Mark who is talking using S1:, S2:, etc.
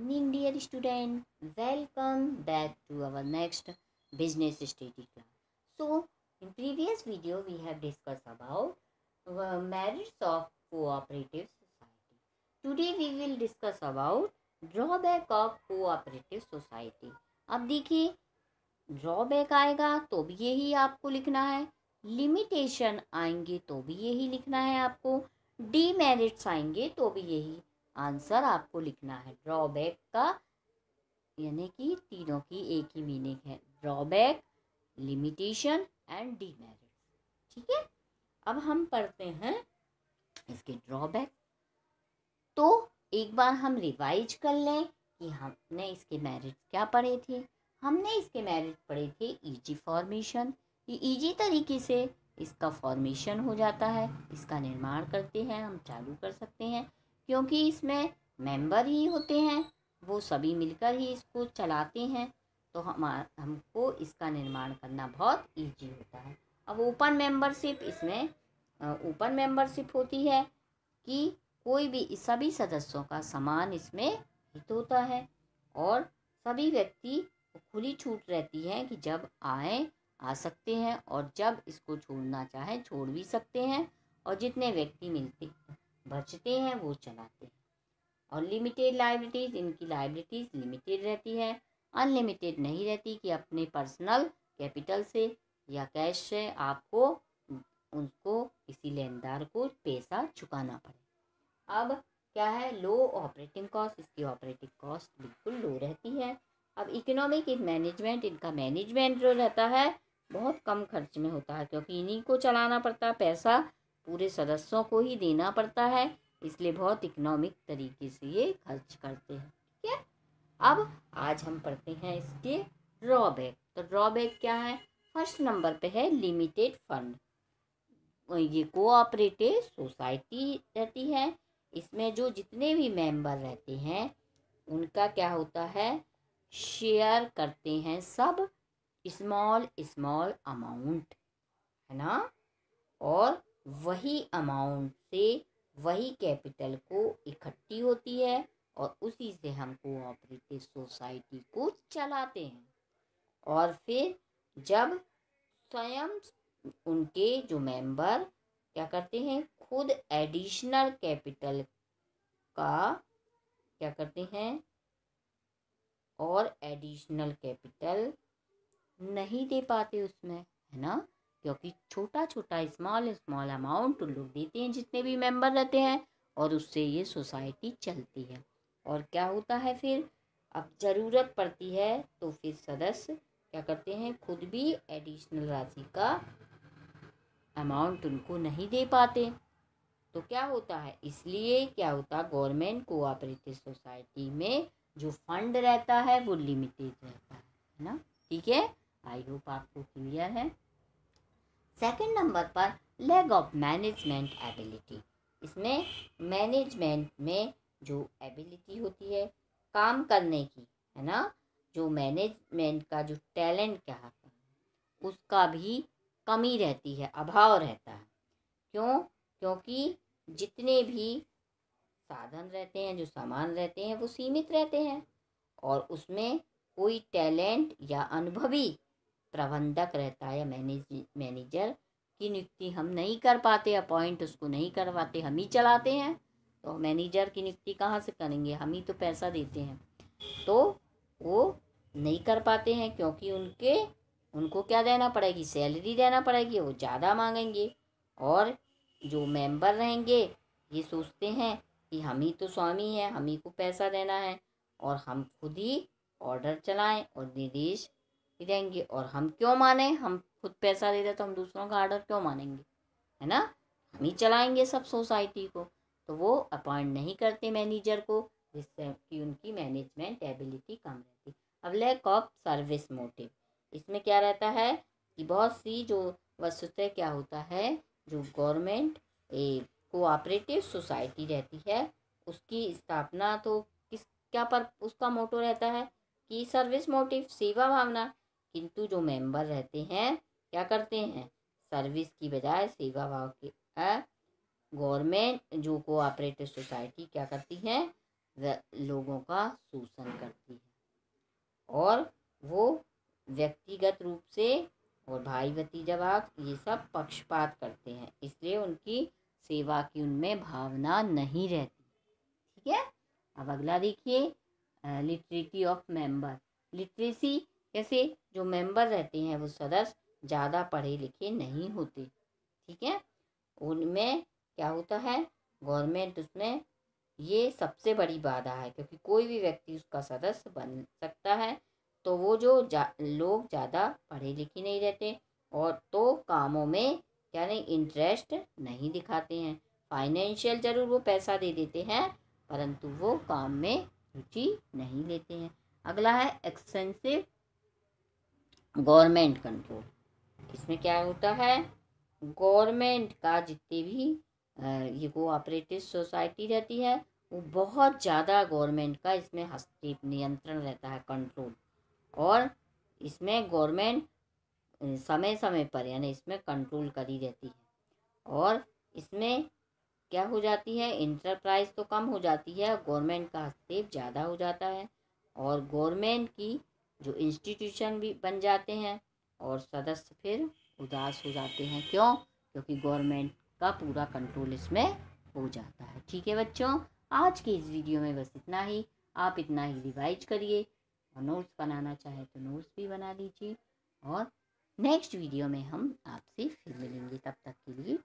S1: morning dear student welcome back to our next business study class so in previous video we have discuss about merits of cooperative society today we will discuss about drawback of cooperative society अब देखिए drawback आएगा तो भी यही आपको लिखना है limitation आएंगे तो भी यही लिखना है आपको डीमेरिट्स आएंगे तो भी यही आंसर आपको लिखना है ड्रॉबैक का यानी कि तीनों की एक ही मीनिंग है ड्रॉबैक लिमिटेशन एंड डीमेरिट ठीक है अब हम पढ़ते हैं इसके ड्रॉबैक तो एक बार हम रिवाइज कर लें कि हमने इसके मेरिट क्या पढ़े थे हमने इसके मेरिट पढ़े थे ईजी e फॉर्मेशन ये ईजी e तरीके से इसका फॉर्मेशन हो जाता है इसका निर्माण करते हैं हम चालू कर सकते हैं क्योंकि इसमें मेंबर ही होते हैं वो सभी मिलकर ही इसको चलाते हैं तो हम हमको इसका निर्माण करना बहुत ईजी होता है अब ओपन मेंबरशिप इसमें ओपन मेंबरशिप होती है कि कोई भी सभी सदस्यों का समान इसमें हित होता है और सभी व्यक्ति खुली छूट रहती है कि जब आए आ सकते हैं और जब इसको छोड़ना चाहें छोड़ भी सकते हैं और जितने व्यक्ति मिलते बचते हैं वो चलाते हैं और लिमिटेड लाइब्रेटीज इनकी लाइब्रेटीज लिमिटेड रहती है अनलिमिटेड नहीं रहती कि अपने पर्सनल कैपिटल से या कैश से आपको उनको किसी लेनदार को पैसा चुकाना पड़े अब क्या है लो ऑपरेटिंग कॉस्ट इसकी ऑपरेटिंग कॉस्ट बिल्कुल लो रहती है अब इकोनॉमिक इन मैनेजमेंट इनका मैनेजमेंट जो रहता है बहुत कम खर्च में होता है क्योंकि इन्हीं को चलाना पड़ता है पैसा पूरे सदस्यों को ही देना पड़ता है इसलिए बहुत इकनॉमिक तरीके से ये खर्च करते हैं ठीक है अब आज हम पढ़ते हैं इसके ड्रॉबैक तो ड्रॉबैक क्या है फर्स्ट नंबर पे है लिमिटेड फंड ये कोऑपरेटिव सोसाइटी रहती है इसमें जो जितने भी मेंबर रहते हैं उनका क्या होता है शेयर करते हैं सब स्मॉल स्मॉल अमाउंट है ना और वही अमाउंट से वही कैपिटल को इकट्ठी होती है और उसी से हम कोऑपरेटिव सोसाइटी को चलाते हैं और फिर जब स्वयं उनके जो मेंबर क्या करते हैं खुद एडिशनल कैपिटल का क्या करते हैं और एडिशनल कैपिटल नहीं दे पाते उसमें है ना क्योंकि छोटा छोटा स्मॉल स्मॉल अमाउंट उन लोग देते हैं जितने भी मेंबर रहते हैं और उससे ये सोसाइटी चलती है और क्या होता है फिर अब ज़रूरत पड़ती है तो फिर सदस्य क्या करते हैं खुद भी एडिशनल राशि का अमाउंट उनको नहीं दे पाते तो क्या होता है इसलिए क्या होता गवर्नमेंट कोऑपरेटिव सोसाइटी में जो फंड रहता है वो लिमिटेड रहता है ना ठीक है आई होप आपको क्लियर है सेकंड नंबर पर लैग ऑफ मैनेजमेंट एबिलिटी इसमें मैनेजमेंट में जो एबिलिटी होती है काम करने की है ना जो मैनेजमेंट का जो टैलेंट क्या उसका भी कमी रहती है अभाव रहता है क्यों क्योंकि जितने भी साधन रहते हैं जो सामान रहते हैं वो सीमित रहते हैं और उसमें कोई टैलेंट या अनुभवी प्रबंधक रहता है मैनेज मैनेजर की नियुक्ति हम नहीं कर पाते अपॉइंट उसको नहीं करवाते हम ही चलाते हैं तो मैनेजर की नियुक्ति कहाँ से करेंगे हम ही तो पैसा देते हैं तो वो नहीं कर पाते हैं क्योंकि उनके उनको क्या देना पड़ेगी सैलरी देना पड़ेगी वो ज़्यादा मांगेंगे और जो मेंबर रहेंगे ये सोचते हैं कि हम ही तो स्वामी हैं हम ही को पैसा देना है और हम खुद ही ऑर्डर चलाएं और निर्देश देंगे और हम क्यों माने हम खुद पैसा दे रहे तो हम दूसरों का आर्डर क्यों मानेंगे है ना हम ही चलाएंगे सब सोसाइटी को तो वो अपॉइंट नहीं करते मैनेजर को जिससे कि उनकी मैनेजमेंट एबिलिटी कम रहती अब लैक ऑफ सर्विस मोटिव इसमें क्या रहता है कि बहुत सी जो वस्तुतः क्या होता है जो गवर्नमेंट ए कोऑपरेटिव सोसाइटी रहती है उसकी स्थापना तो किस क्या पर उसका मोटो रहता है कि सर्विस मोटिव सेवा भावना किंतु जो मेंबर रहते हैं क्या करते हैं सर्विस की बजाय सेवा भाव के गवर्नमेंट जो कोऑपरेटिव सोसाइटी क्या करती है लोगों का शोषण करती है और वो व्यक्तिगत रूप से और भाई भतीजा भाग ये सब पक्षपात करते हैं इसलिए उनकी सेवा की उनमें भावना नहीं रहती ठीक है अब अगला देखिए लिटरेटी ऑफ मेंबर लिटरेसी कैसे जो मेंबर रहते हैं वो सदस्य ज़्यादा पढ़े लिखे नहीं होते ठीक है उनमें क्या होता है गवर्नमेंट उसमें ये सबसे बड़ी बाधा है क्योंकि कोई भी व्यक्ति उसका सदस्य बन सकता है तो वो जो जा, लोग ज़्यादा पढ़े लिखे नहीं रहते और तो कामों में क्या नहीं इंटरेस्ट नहीं दिखाते हैं फाइनेंशियल जरूर वो पैसा दे देते हैं परंतु वो काम में रुचि नहीं लेते हैं अगला है एक्सटेंसिव गवर्नमेंट कंट्रोल इसमें क्या होता है गवर्नमेंट का जितने भी ये कोऑपरेटिव सोसाइटी रहती है वो बहुत ज़्यादा गवर्नमेंट का इसमें हस्तक्षेप नियंत्रण रहता है कंट्रोल और इसमें गवर्नमेंट समय समय पर यानी इसमें कंट्रोल करी रहती है और इसमें क्या हो जाती है इंटरप्राइज तो कम हो जाती है गवर्नमेंट का हस्तक्षेप ज़्यादा हो जाता है और गवर्नमेंट की जो इंस्टीट्यूशन भी बन जाते हैं और सदस्य फिर उदास हो जाते हैं क्यों क्योंकि गवर्नमेंट का पूरा कंट्रोल इसमें हो जाता है ठीक है बच्चों आज के इस वीडियो में बस इतना ही आप इतना ही रिवाइज करिए और नोट्स बनाना चाहे तो नोट्स भी बना लीजिए और नेक्स्ट वीडियो में हम आपसे फिर मिलेंगे तब तक के लिए